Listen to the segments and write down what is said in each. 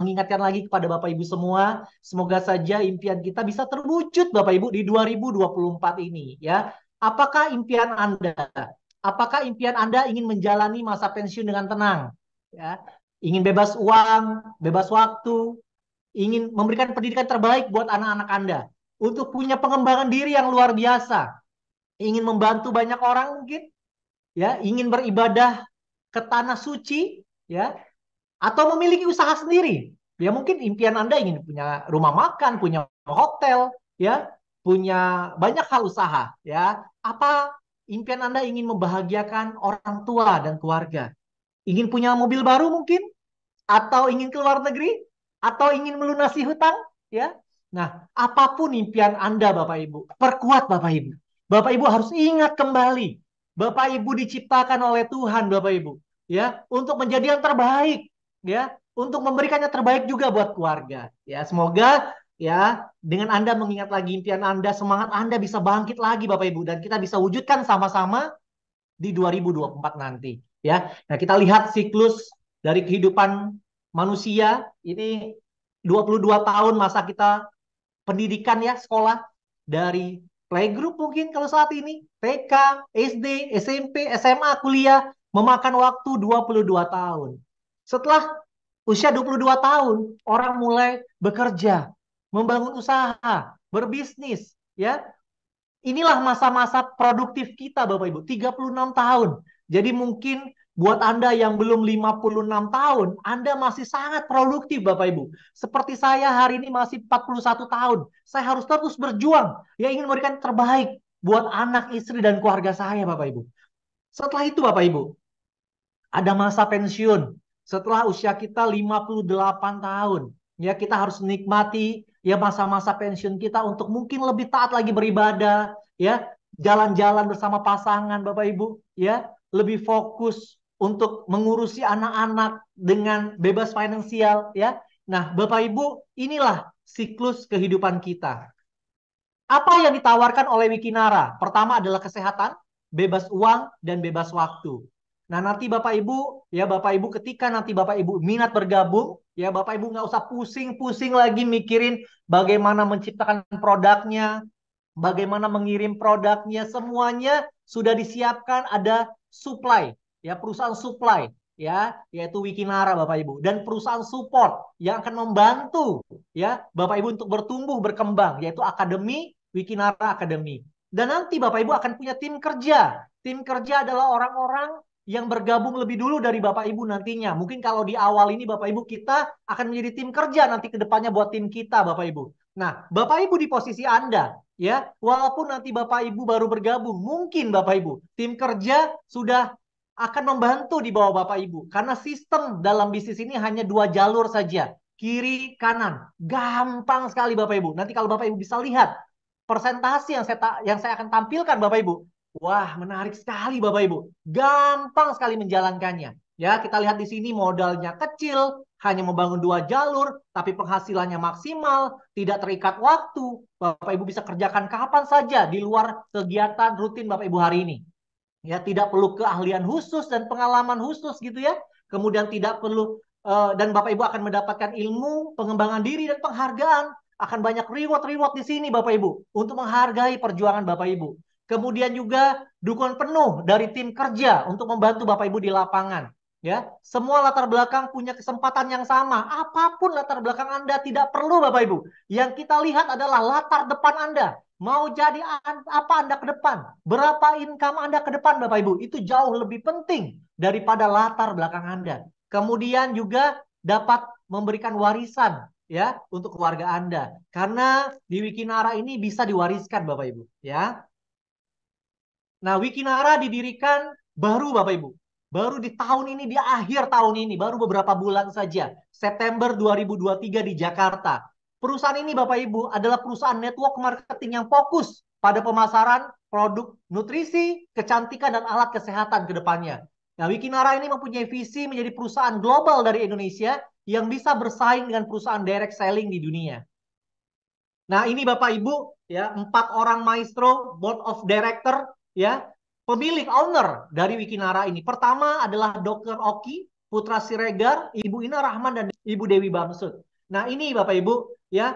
mengingatkan lagi kepada Bapak Ibu semua, semoga saja impian kita bisa terwujud Bapak Ibu di 2024 ini ya. Apakah impian Anda? Apakah impian Anda ingin menjalani masa pensiun dengan tenang? Ya. Ingin bebas uang, bebas waktu, ingin memberikan pendidikan terbaik buat anak-anak Anda untuk punya pengembangan diri yang luar biasa. Ingin membantu banyak orang mungkin, ya, ingin beribadah ke tanah suci, ya, atau memiliki usaha sendiri. Ya mungkin impian Anda ingin punya rumah makan, punya hotel, ya, punya banyak hal usaha, ya. Apa impian Anda ingin membahagiakan orang tua dan keluarga? Ingin punya mobil baru mungkin? Atau ingin keluar negeri? Atau ingin melunasi hutang, ya? Nah, apapun impian Anda Bapak Ibu, perkuat Bapak Ibu. Bapak Ibu harus ingat kembali, Bapak Ibu diciptakan oleh Tuhan Bapak Ibu, ya, untuk menjadi yang terbaik ya untuk memberikannya terbaik juga buat keluarga ya semoga ya dengan anda mengingat lagi impian anda semangat anda bisa bangkit lagi bapak ibu dan kita bisa wujudkan sama-sama di 2024 nanti ya nah kita lihat siklus dari kehidupan manusia ini 22 tahun masa kita pendidikan ya sekolah dari playgroup mungkin kalau saat ini TK, SD, SMP, SMA, kuliah memakan waktu 22 tahun. Setelah usia 22 tahun, orang mulai bekerja, membangun usaha, berbisnis, ya. Inilah masa-masa produktif kita Bapak Ibu, 36 tahun. Jadi mungkin buat Anda yang belum 56 tahun, Anda masih sangat produktif Bapak Ibu. Seperti saya hari ini masih 41 tahun. Saya harus terus berjuang ya ingin memberikan terbaik buat anak, istri dan keluarga saya Bapak Ibu. Setelah itu Bapak Ibu, ada masa pensiun setelah usia kita 58 tahun. Ya, kita harus nikmati ya masa-masa pensiun kita untuk mungkin lebih taat lagi beribadah, ya, jalan-jalan bersama pasangan Bapak Ibu, ya, lebih fokus untuk mengurusi anak-anak dengan bebas finansial, ya. Nah, Bapak Ibu, inilah siklus kehidupan kita. Apa yang ditawarkan oleh Wikinara? Pertama adalah kesehatan, bebas uang, dan bebas waktu. Nah nanti Bapak Ibu, ya Bapak Ibu ketika nanti Bapak Ibu minat bergabung, ya Bapak Ibu nggak usah pusing-pusing lagi mikirin bagaimana menciptakan produknya, bagaimana mengirim produknya, semuanya sudah disiapkan ada supply, ya perusahaan supply, ya yaitu Wikinara Bapak Ibu dan perusahaan support yang akan membantu ya Bapak Ibu untuk bertumbuh berkembang yaitu akademi Wikinara Akademi. Dan nanti Bapak Ibu akan punya tim kerja. Tim kerja adalah orang-orang yang bergabung lebih dulu dari Bapak Ibu nantinya. Mungkin kalau di awal ini Bapak Ibu kita akan menjadi tim kerja nanti ke depannya buat tim kita Bapak Ibu. Nah, Bapak Ibu di posisi Anda ya, walaupun nanti Bapak Ibu baru bergabung, mungkin Bapak Ibu tim kerja sudah akan membantu di bawah Bapak Ibu karena sistem dalam bisnis ini hanya dua jalur saja, kiri kanan. Gampang sekali Bapak Ibu. Nanti kalau Bapak Ibu bisa lihat persentase yang saya yang saya akan tampilkan Bapak Ibu Wah, menarik sekali Bapak Ibu. Gampang sekali menjalankannya. Ya, kita lihat di sini modalnya kecil, hanya membangun dua jalur, tapi penghasilannya maksimal, tidak terikat waktu. Bapak Ibu bisa kerjakan kapan saja di luar kegiatan rutin Bapak Ibu hari ini. Ya, tidak perlu keahlian khusus dan pengalaman khusus gitu ya. Kemudian tidak perlu eh, dan Bapak Ibu akan mendapatkan ilmu, pengembangan diri dan penghargaan. Akan banyak reward-reward di sini Bapak Ibu untuk menghargai perjuangan Bapak Ibu. Kemudian juga dukungan penuh dari tim kerja untuk membantu Bapak Ibu di lapangan. Ya, semua latar belakang punya kesempatan yang sama. Apapun latar belakang Anda tidak perlu Bapak Ibu. Yang kita lihat adalah latar depan Anda. Mau jadi apa Anda ke depan? Berapa income Anda ke depan Bapak Ibu? Itu jauh lebih penting daripada latar belakang Anda. Kemudian juga dapat memberikan warisan ya untuk keluarga Anda. Karena di Wikinara ini bisa diwariskan Bapak Ibu, ya. Nah, Wikinara didirikan baru Bapak Ibu. Baru di tahun ini, di akhir tahun ini, baru beberapa bulan saja. September 2023 di Jakarta. Perusahaan ini Bapak Ibu adalah perusahaan network marketing yang fokus pada pemasaran produk nutrisi, kecantikan, dan alat kesehatan ke depannya. Nah, Wikinara ini mempunyai visi menjadi perusahaan global dari Indonesia yang bisa bersaing dengan perusahaan direct selling di dunia. Nah, ini Bapak Ibu, ya empat orang maestro, board of director ya pemilik owner dari Wikinara ini. Pertama adalah Dr. Oki, Putra Siregar, Ibu Ina Rahman dan Ibu Dewi Bamsud. Nah, ini Bapak Ibu ya.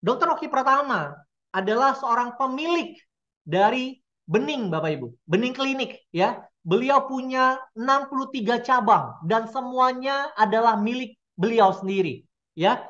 Dr. Oki pertama adalah seorang pemilik dari Bening Bapak Ibu, Bening Klinik ya. Beliau punya 63 cabang dan semuanya adalah milik beliau sendiri ya.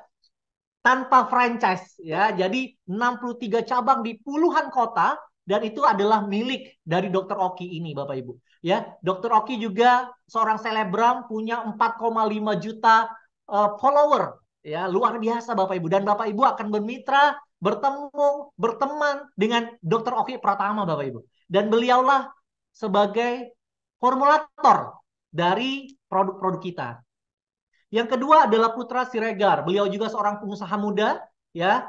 Tanpa franchise ya. Jadi 63 cabang di puluhan kota dan itu adalah milik dari Dokter Oki ini Bapak Ibu. Ya, Dr. Oki juga seorang selebgram punya 4,5 juta uh, follower. Ya, luar biasa Bapak Ibu dan Bapak Ibu akan bermitra, bertemu, berteman dengan Dokter Oki Pratama Bapak Ibu. Dan beliaulah sebagai formulator dari produk-produk kita. Yang kedua adalah Putra Siregar. Beliau juga seorang pengusaha muda ya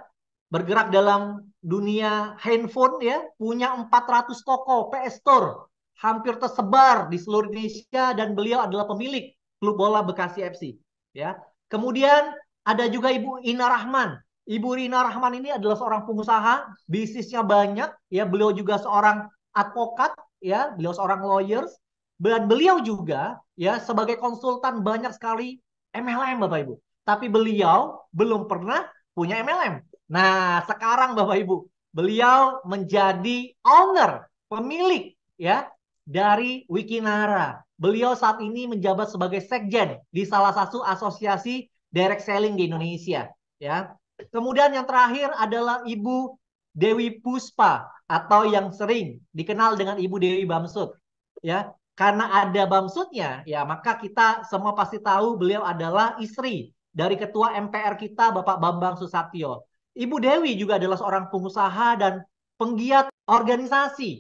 bergerak dalam dunia handphone ya, punya 400 toko PS Store, hampir tersebar di seluruh Indonesia dan beliau adalah pemilik klub bola Bekasi FC ya. Kemudian ada juga Ibu Ina Rahman. Ibu Ina Rahman ini adalah seorang pengusaha, bisnisnya banyak ya, beliau juga seorang advokat ya, beliau seorang lawyers dan beliau juga ya sebagai konsultan banyak sekali MLM Bapak Ibu. Tapi beliau belum pernah punya MLM Nah, sekarang Bapak Ibu, beliau menjadi owner, pemilik ya dari Wikinara. Beliau saat ini menjabat sebagai sekjen di salah satu asosiasi direct selling di Indonesia, ya. Kemudian yang terakhir adalah Ibu Dewi Puspa atau yang sering dikenal dengan Ibu Dewi Bamsud, ya. Karena ada Bamsudnya, ya maka kita semua pasti tahu beliau adalah istri dari ketua MPR kita Bapak Bambang Susatyo. Ibu Dewi juga adalah seorang pengusaha dan penggiat organisasi.